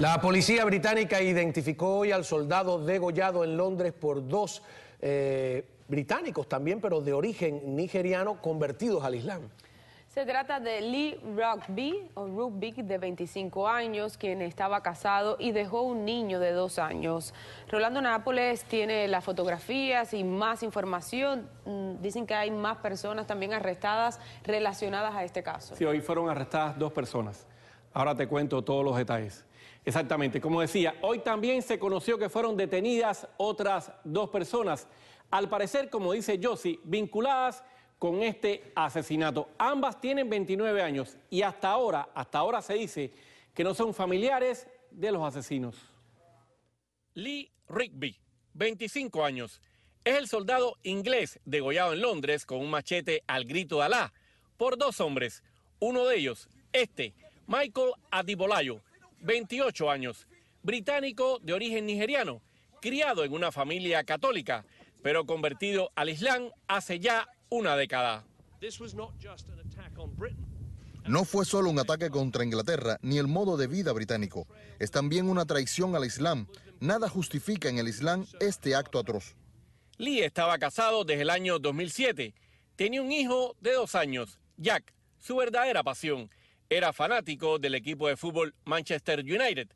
La policía británica identificó hoy al soldado degollado en Londres por dos eh, británicos también, pero de origen nigeriano, convertidos al Islam. Se trata de Lee Rugby, o Rugby, de 25 años, quien estaba casado y dejó un niño de dos años. Rolando Nápoles tiene las fotografías y más información. Mm, dicen que hay más personas también arrestadas relacionadas a este caso. Sí, hoy fueron arrestadas dos personas. Ahora te cuento todos los detalles. Exactamente, como decía, hoy también se conoció que fueron detenidas otras dos personas, al parecer, como dice Josie, vinculadas con este asesinato. Ambas tienen 29 años y hasta ahora, hasta ahora se dice que no son familiares de los asesinos. Lee Rigby, 25 años, es el soldado inglés degollado en Londres con un machete al grito de Alá por dos hombres, uno de ellos, este, Michael Adibolayo, 28 años, británico de origen nigeriano, criado en una familia católica, pero convertido al Islam hace ya una década. No fue solo un ataque contra Inglaterra ni el modo de vida británico, es también una traición al Islam. Nada justifica en el Islam este acto atroz. Lee estaba casado desde el año 2007. Tenía un hijo de dos años, Jack, su verdadera pasión. Era fanático del equipo de fútbol Manchester United.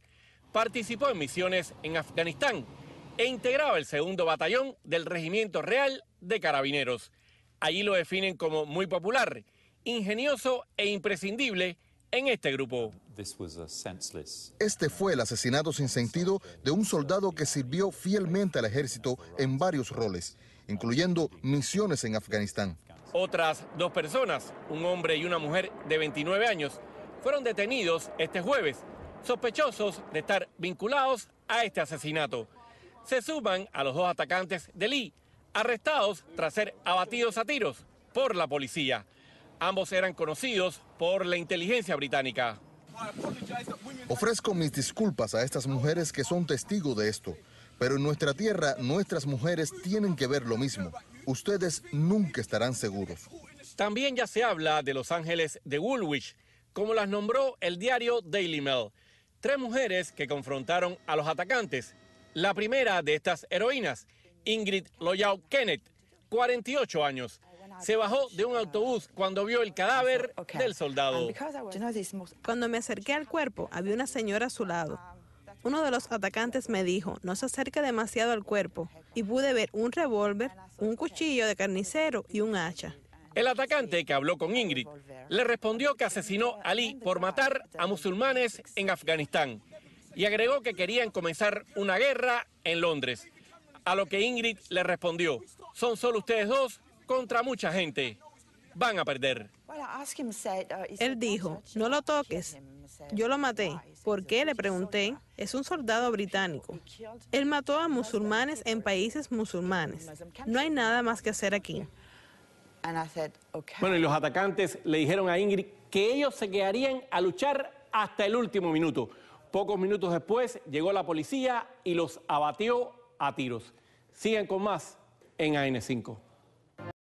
Participó en misiones en Afganistán e integraba el segundo batallón del Regimiento Real de Carabineros. Allí lo definen como muy popular, ingenioso e imprescindible en este grupo. Este fue el asesinato sin sentido de un soldado que sirvió fielmente al ejército en varios roles, incluyendo misiones en Afganistán. Otras dos personas, un hombre y una mujer de 29 años, fueron detenidos este jueves, sospechosos de estar vinculados a este asesinato. Se suman a los dos atacantes de Lee, arrestados tras ser abatidos a tiros por la policía. Ambos eran conocidos por la inteligencia británica. Ofrezco mis disculpas a estas mujeres que son testigos de esto, pero en nuestra tierra nuestras mujeres tienen que ver lo mismo ustedes nunca estarán seguros. También ya se habla de Los Ángeles de Woolwich, como las nombró el diario Daily Mail. Tres mujeres que confrontaron a los atacantes. La primera de estas heroínas, Ingrid Loyal Kenneth, 48 años. Se bajó de un autobús cuando vio el cadáver del soldado. Cuando me acerqué al cuerpo, había una señora a su lado. Uno de los atacantes me dijo, no se acerque demasiado al cuerpo, y pude ver un revólver, un cuchillo de carnicero y un hacha. El atacante que habló con Ingrid le respondió que asesinó a Ali por matar a musulmanes en Afganistán y agregó que querían comenzar una guerra en Londres. A lo que Ingrid le respondió, son solo ustedes dos contra mucha gente van a perder. Uh, Él dijo, no lo toques. Yo lo maté. ¿Por qué? Le pregunté. Es un soldado británico. Él mató a musulmanes en países musulmanes. No hay nada más que hacer aquí. Bueno, y los atacantes le dijeron a Ingrid que ellos se quedarían a luchar hasta el último minuto. Pocos minutos después llegó la policía y los abatió a tiros. Sigan con más en AN5.